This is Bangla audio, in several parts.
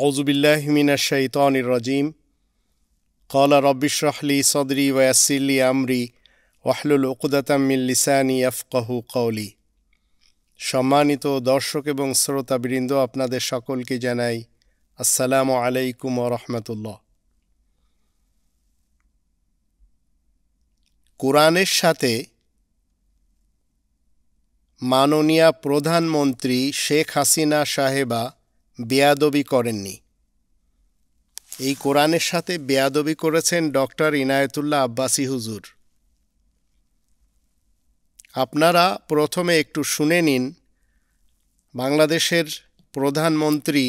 আউজুবিল্লাহমিনা শৈতানির রাজিম কলা রব্বিশরাহলি সদরি ওয়াসিল্লি আমরি ওয়াহলুল ওকুদাতামিল্লিসানি আফকাহু কৌলি সম্মানিত দর্শক এবং শ্রোতাবৃন্দ আপনাদের সকলকে জানাই আসসালামু আলাইকুম রহমতুল্লাহ কোরআনের সাথে মাননীয়া প্রধানমন্ত্রী শেখ হাসিনা সাহেবা বেয়াদবি করেননি এই কোরআনের সাথে বেয়াদবি করেছেন ডক্টর ইনায়তুল্লাহ আব্বাসি হুজুর আপনারা প্রথমে একটু শুনে নিন বাংলাদেশের প্রধানমন্ত্রী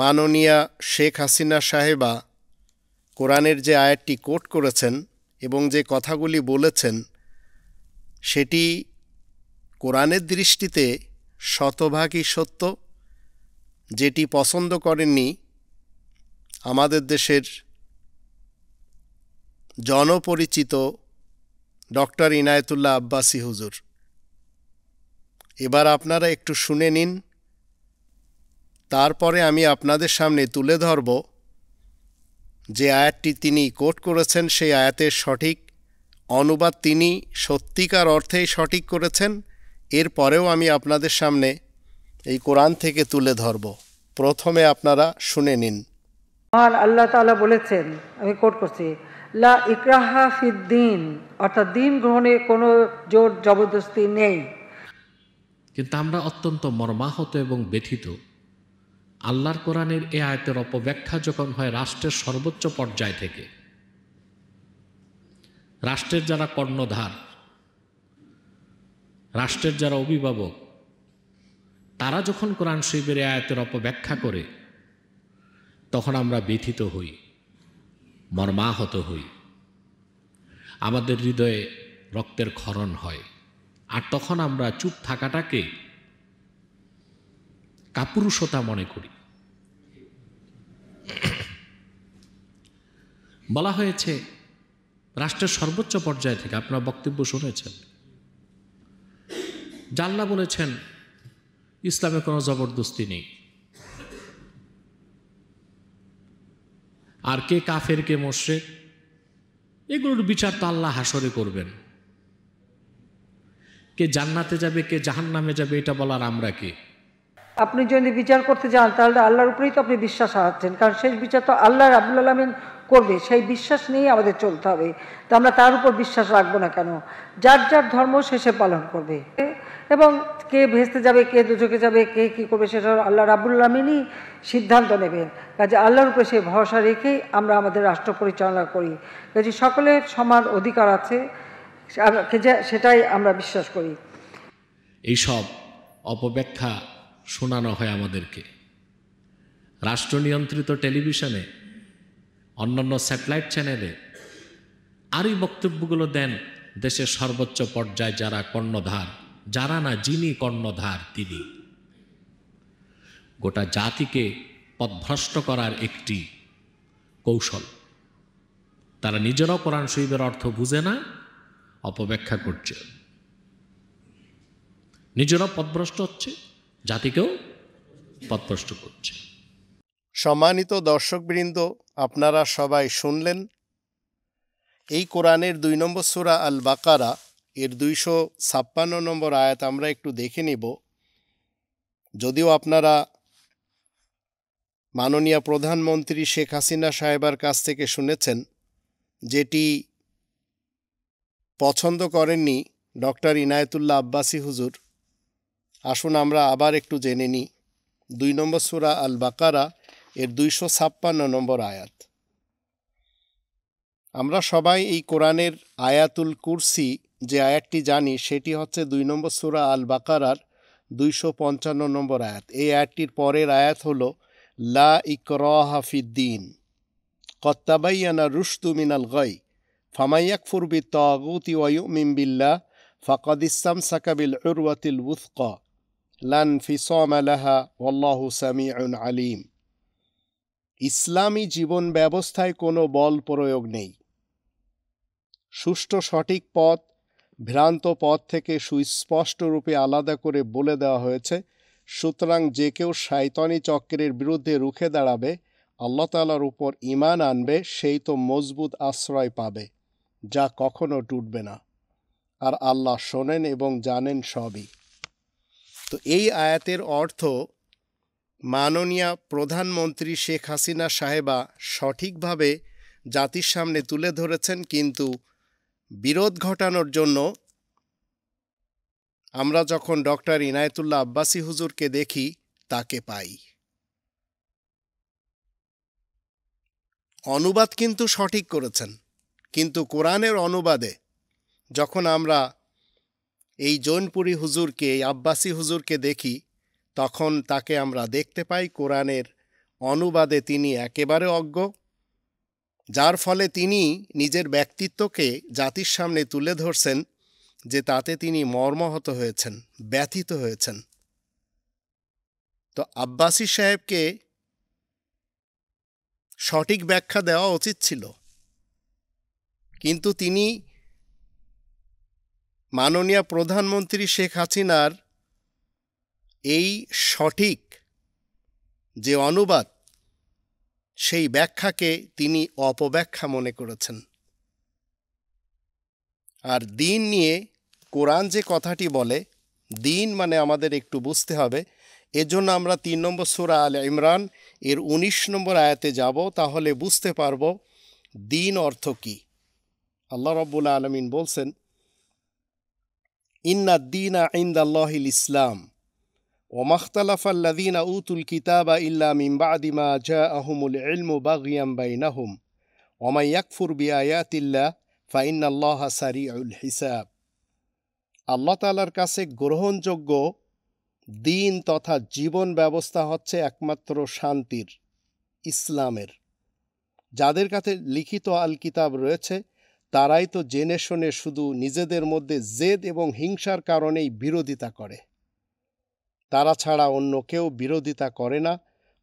মাননীয়া শেখ হাসিনা সাহেবা কোরআনের যে আয়াতটি কোট করেছেন এবং যে কথাগুলি বলেছেন সেটি কোরআনের দৃষ্টিতে শতভাগই সত্য যেটি পছন্দ করেননি আমাদের দেশের জনপরিচিত ডক্টর ইনায়তুল্লাহ আব্বাসি হুজুর এবার আপনারা একটু শুনে নিন তারপরে আমি আপনাদের সামনে তুলে ধরব যে আয়াতটি তিনি কোট করেছেন সেই আয়াতের সঠিক অনুবাদ তিনি সত্যিকার অর্থেই সঠিক করেছেন এরপরেও আমি আপনাদের সামনে এই কোরআন থেকে তুলে ধরব প্রথমে আপনারা শুনে নিন আর আল্লাহ তালা বলেছেন আমি কোট করছি লা ইকরাহা ফিদ্দিন অর্থাৎ দিন গ্রহণে কোনো জোর জবরদস্তি নেই কিন্তু আমরা অত্যন্ত মর্মাহত এবং ব্যথিত আল্লাহর কোরআনের এ আয়তের অপব্যাখ্যা যখন হয় রাষ্ট্রের সর্বোচ্চ পর্যায় থেকে রাষ্ট্রের যারা কর্ণধার রাষ্ট্রের যারা অভিভাবক তারা যখন কোরআন শরীফের আয়াতের অপব্যাখ্যা করে তখন আমরা ব্যথিত হই মর্মাহত হই আমাদের হৃদয়ে রক্তের ক্ষরণ হয় আর তখন আমরা চুপ থাকাটাকে কাপুরুষতা মনে করি বলা হয়েছে রাষ্ট্রের সর্বোচ্চ পর্যায় থেকে আপনার বক্তব্য শুনেছেন জাল্লা বলেছেন ইসলামে কোনো জবরদস্তি নেই আর কে কাফের কে মোর্শেক এগুলোর বিচার তো আল্লাহ হাসরে করবেন কে জান্নাতে যাবে কে জাহান নামে যাবে এটা বলার আমরা কে আপনি যদি বিচার করতে যান তাহলে আল্লাহর উপরেই তো আপনি বিশ্বাস হারাচ্ছেন কারণ শেষ বিচার তো আল্লাহ রাবুল আলমিন করবে সেই বিশ্বাস নিয়েই আমাদের চলতে হবে তো আমরা তার উপর বিশ্বাস রাখবো না কেন যার যার ধর্ম শেষে পালন করবে এবং কে ভেস্তে যাবে কে দুচকে যাবে কে কী করবে সেটা আল্লাহ রাবুল্লামিনই সিদ্ধান্ত নেবেন কাজে আল্লাহর উপরে সে ভরসা রেখেই আমরা আমাদের রাষ্ট্র পরিচালনা করি কাজে সকলের সমান অধিকার আছে সেটাই আমরা বিশ্বাস করি এইসব অপব্যাখ্যা শোনানো হয় আমাদেরকে রাষ্ট্র নিয়ন্ত্রিত টেলিভিশনে অন্যান্য স্যাটেলাইট চ্যানেলে আরই বক্তব্যগুলো দেন দেশের সর্বোচ্চ পর্যায়ে যারা কর্ণধার যারা না যিনি কর্ণধার তিনি গোটা জাতিকে পথভ্রষ্ট করার একটি কৌশল তারা নিজেরাও কোরআন শহীদের অর্থ বুঝে না অপব্যাখ্যা করছে নিজেরাও পথভ্রষ্ট হচ্ছে জাতিকেও পথভ্রষ্ট করছে সম্মানিত দর্শকবৃন্দ আপনারা সবাই শুনলেন এই কোরআনের দুই নম্বর সুরা আল বাকারা এর দুইশো ছাপ্পান্ন নম্বর আয়াত আমরা একটু দেখে নিব যদিও আপনারা মাননীয় প্রধানমন্ত্রী শেখ হাসিনা সাহেবার কাছ থেকে শুনেছেন যেটি পছন্দ করেননি ডক্টর ইনায়তুল্লাহ আব্বাসি হুজুর আসুন আমরা আবার একটু জেনে নিই দুই নম্বর সুরা আল বাকারা এর দুইশো ছাপ্পান্ন নম্বর আয়াত আমরা সবাই এই কোরআনের আয়াতুল কুরসি যে আয়াতটি জানি সেটি হচ্ছে দুই নম্বর সুরা আল বাকারার দুইশো পঞ্চান্ন নম্বর আয়াত এই আয়াতটির পরের আয়াত হল লা ইকর হাফিদ্দিন কত্তাবাইয়ানা রুশতু মিনাল গাই ফামাইয়াক ফুরবি তাগুতি ওয়ু বিল্লা ফাকাদ ইসলাম সাকাবিল উরওয়াতিল উৎক লান ফিসম আলাহা ওল্লাহু সামি আলিম ইসলামী জীবন ব্যবস্থায় কোনো বল প্রয়োগ নেই সুষ্ঠু সঠিক পথ ভ্রান্ত পথ থেকে সুস্পষ্টরূপে আলাদা করে বলে দেওয়া হয়েছে সুতরাং যে কেউ শয়তানি চক্রের বিরুদ্ধে রুখে দাঁড়াবে আল্লাহ তালার উপর ইমান আনবে সেই তো মজবুত আশ্রয় পাবে যা কখনো টুটবে না আর আল্লাহ শোনেন এবং জানেন সবই তো এই আয়াতের অর্থ মাননীয়া প্রধানমন্ত্রী শেখ হাসিনা সাহেবা সঠিকভাবে জাতির সামনে তুলে ধরেছেন কিন্তু বিরোধ ঘটানোর জন্য আমরা যখন ডক্টর ইনায়তুল্লাহ আব্বাসি হুজুরকে দেখি তাকে পাই অনুবাদ কিন্তু সঠিক করেছেন কিন্তু কোরআনের অনুবাদে যখন আমরা এই জৈনপুরী হুজুরকে এই আব্বাসি হুজুরকে দেখি তখন তাকে আমরা দেখতে পাই কোরআনের অনুবাদে তিনি একেবারে অজ্ঞ যার ফলে তিনি নিজের ব্যক্তিত্বকে জাতির সামনে তুলে ধরছেন যে তাতে তিনি মর্মহত হয়েছেন ব্যথিত হয়েছেন তো আব্বাসি সাহেবকে সঠিক ব্যাখ্যা দেওয়া উচিত ছিল কিন্তু তিনি মাননীয় প্রধানমন্ত্রী শেখ হাসিনার এই সঠিক যে অনুবাদ সেই ব্যাখ্যাকে তিনি অপব্যাখ্যা মনে করেছেন আর দিন নিয়ে কোরআন যে কথাটি বলে দিন মানে আমাদের একটু বুঝতে হবে এজন্য আমরা তিন নম্বর সুরা আল ইমরান এর ১৯ নম্বর আয়াতে যাব তাহলে বুঝতে পারব দিন অর্থ কী আল্লাহ রব্বুল আলমিন বলছেন ইন্না দিন আইন্দাল্লাহিল ইসলাম وما اختلف الذين أوتوا الكتاب إلا من بعد ما جاءهم العلم بغيا بينهم ومن يكفر بآيات الله فإن الله سريع الحساب কাছে গ্রহণযোগ্য দিন তথা জীবন ব্যবস্থা হচ্ছে একমাত্র শান্তির ইসলামের যাদের কাছে লিখিত আল কিতাব রয়েছে তারাই তো জেনে শুনে শুধু নিজেদের মধ্যে জেদ এবং হিংসার কারণেই বিরোধিতা করে তারা ছাড়া অন্য কেউ বিরোধিতা করে না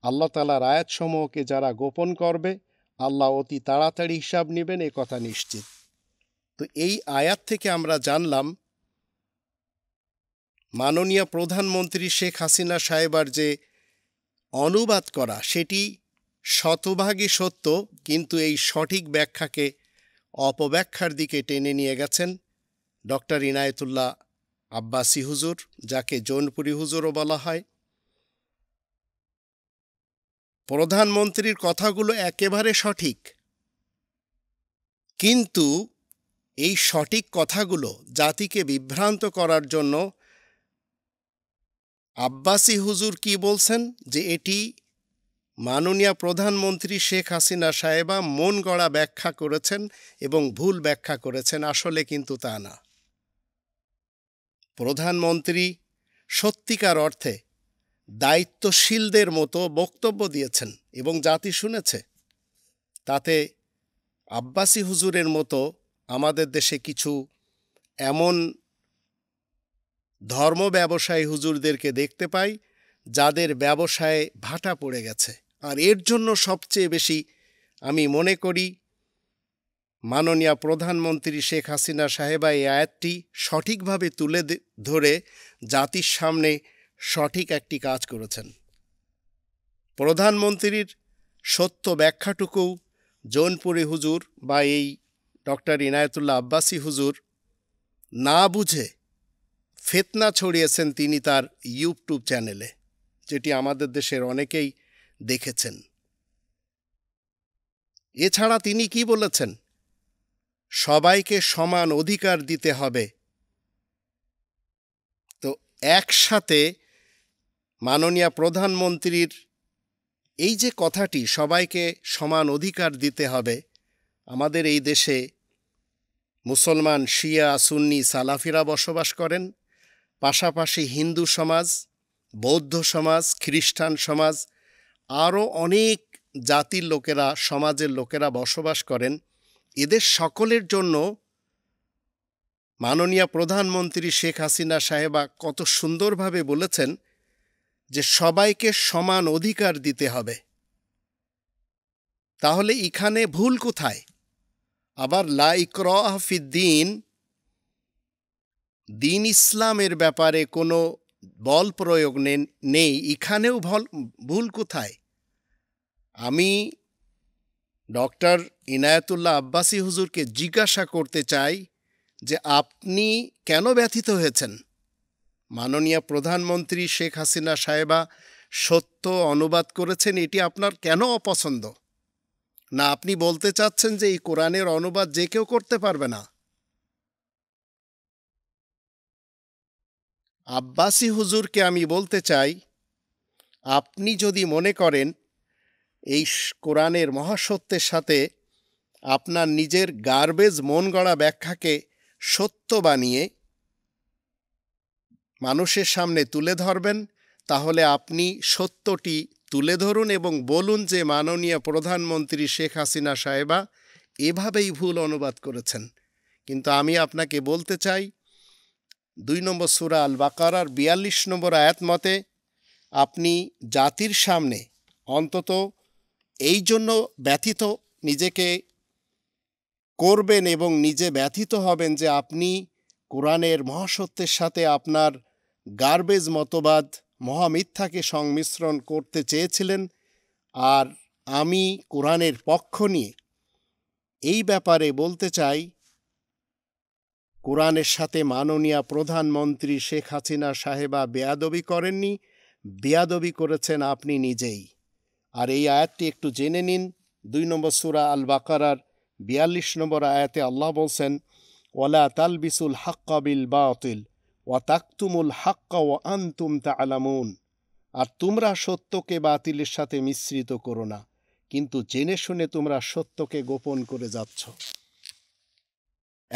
আল্লাহ তালার আয়াতসমূহকে যারা গোপন করবে আল্লাহ অতি তাড়াতাড়ি হিসাব নেবেন এ কথা নিশ্চিত তো এই আয়াত থেকে আমরা জানলাম মাননীয় প্রধানমন্ত্রী শেখ হাসিনা সাহেবার যে অনুবাদ করা সেটি শতভাগই সত্য কিন্তু এই সঠিক ব্যাখ্যাকে অপব্যাখ্যার দিকে টেনে নিয়ে গেছেন ডক্টর ইনায়েতুল্লাহ আব্বাসী হুজুর যাকে জৌনপুরী হুজুরও বলা হয় প্রধানমন্ত্রীর কথাগুলো একেবারে সঠিক কিন্তু এই সঠিক কথাগুলো জাতিকে বিভ্রান্ত করার জন্য আব্বাসী হুজুর কি বলছেন যে এটি মাননীয় প্রধানমন্ত্রী শেখ হাসিনা সাহেবা মন গড়া ব্যাখ্যা করেছেন এবং ভুল ব্যাখ্যা করেছেন আসলে কিন্তু তা না প্রধানমন্ত্রী সত্যিকার অর্থে দায়িত্বশীলদের মতো বক্তব্য দিয়েছেন এবং জাতি শুনেছে তাতে আব্বাসী হুজুরের মতো আমাদের দেশে কিছু এমন ধর্ম ব্যবসায়ী হুজুরদেরকে দেখতে পাই যাদের ব্যবসায় ভাটা পড়ে গেছে আর এর জন্য সবচেয়ে বেশি আমি মনে করি মাননীয় প্রধানমন্ত্রী শেখ হাসিনা সাহেবা এই আয়াতটি সঠিকভাবে তুলে ধরে জাতির সামনে সঠিক একটি কাজ করেছেন প্রধানমন্ত্রীর সত্য ব্যাখ্যাটুকু জৌনপুরি হুজুর বা এই ডক্টর ইনায়তুল্লাহ আব্বাসি হুজুর না বুঝে ফেতনা ছড়িয়েছেন তিনি তার ইউটিউব চ্যানেলে যেটি আমাদের দেশের অনেকেই দেখেছেন এছাড়া তিনি কি বলেছেন সবাইকে সমান অধিকার দিতে হবে তো একসাথে মাননীয় প্রধানমন্ত্রীর এই যে কথাটি সবাইকে সমান অধিকার দিতে হবে আমাদের এই দেশে মুসলমান শিয়া সুন্নি সালাফিরা বসবাস করেন পাশাপাশি হিন্দু সমাজ বৌদ্ধ সমাজ খ্রিস্টান সমাজ আরও অনেক জাতির লোকেরা সমাজের লোকেরা বসবাস করেন এদের সকলের জন্য মাননীয় প্রধানমন্ত্রী শেখ হাসিনা সাহেবা কত সুন্দরভাবে বলেছেন যে সবাইকে সমান অধিকার দিতে হবে তাহলে এখানে ভুল কোথায় আবার লাইক্র ফিদ্দিন দিন ইসলামের ব্যাপারে কোনো বল প্রয়োগ নেই এখানেও ভুল কোথায় আমি ডক্টর ইনায়তুল্লাহ আব্বাসী হুজুরকে জিজ্ঞাসা করতে চাই যে আপনি কেন ব্যথিত হয়েছেন মাননীয় প্রধানমন্ত্রী শেখ হাসিনা সাহেবা সত্য অনুবাদ করেছেন এটি আপনার কেন অপছন্দ না আপনি বলতে চাচ্ছেন যে এই কোরআনের অনুবাদ যে কেউ করতে পারবে না আব্বাসী হুজুরকে আমি বলতে চাই আপনি যদি মনে করেন এই কোরআনের মহাসত্যের সাথে আপনার নিজের গার্বেজ মন গড়া ব্যাখ্যাকে সত্য বানিয়ে মানুষের সামনে তুলে ধরবেন তাহলে আপনি সত্যটি তুলে ধরুন এবং বলুন যে মাননীয় প্রধানমন্ত্রী শেখ হাসিনা সাহেবা এভাবেই ভুল অনুবাদ করেছেন কিন্তু আমি আপনাকে বলতে চাই দুই নম্বর সুরা আল বাকারার বিয়াল্লিশ নম্বর আয়াত মতে আপনি জাতির সামনে অন্তত এই জন্য ব্যথিত নিজেকে করবেন এবং নিজে ব্যথিত হবেন যে আপনি কোরআনের মহাসত্যের সাথে আপনার গার্বেজ মতবাদ মহামিথ্যাকে সংমিশ্রণ করতে চেয়েছিলেন আর আমি কোরআনের পক্ষ নিয়ে এই ব্যাপারে বলতে চাই কোরআনের সাথে মাননীয় প্রধানমন্ত্রী শেখ হাসিনা সাহেবা বেয়াদবি করেননি বেয়াদবি করেছেন আপনি নিজেই আর এই আয়াতটি একটু জেনে নিন দুই নম্বর সুরা আল বাকারার বিয়াল্লিশ নম্বর আয়াতে আল্লাহ বলছেন ওয়ালা তালবিসুল হাক্কা বিল অতিল ওয়া তাকতুমুল হাক্কা ও আনতুম তা আলামুন আর তোমরা সত্যকে বাতিলের সাথে মিশ্রিত করো না কিন্তু জেনে শুনে তোমরা সত্যকে গোপন করে যাচ্ছ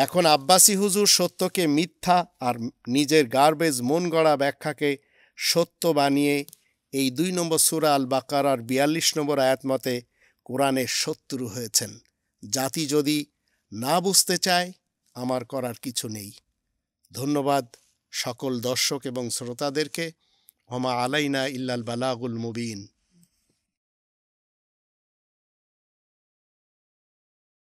এখন আব্বাসী হুজুর সত্যকে মিথ্যা আর নিজের গার্বেজ মন গড়া ব্যাখ্যাকে সত্য বানিয়ে এই দুই নম্বর সুরা আল বাকারার বিয়াল্লিশ নম্বর আয়াত মতে কোরআনের শত্রু হয়েছেন জাতি যদি না বুঝতে চায় আমার করার কিছু নেই ধন্যবাদ সকল দর্শক এবং শ্রোতাদেরকে হমা আলাইনা ইল্লাল বালাগুল মুবিন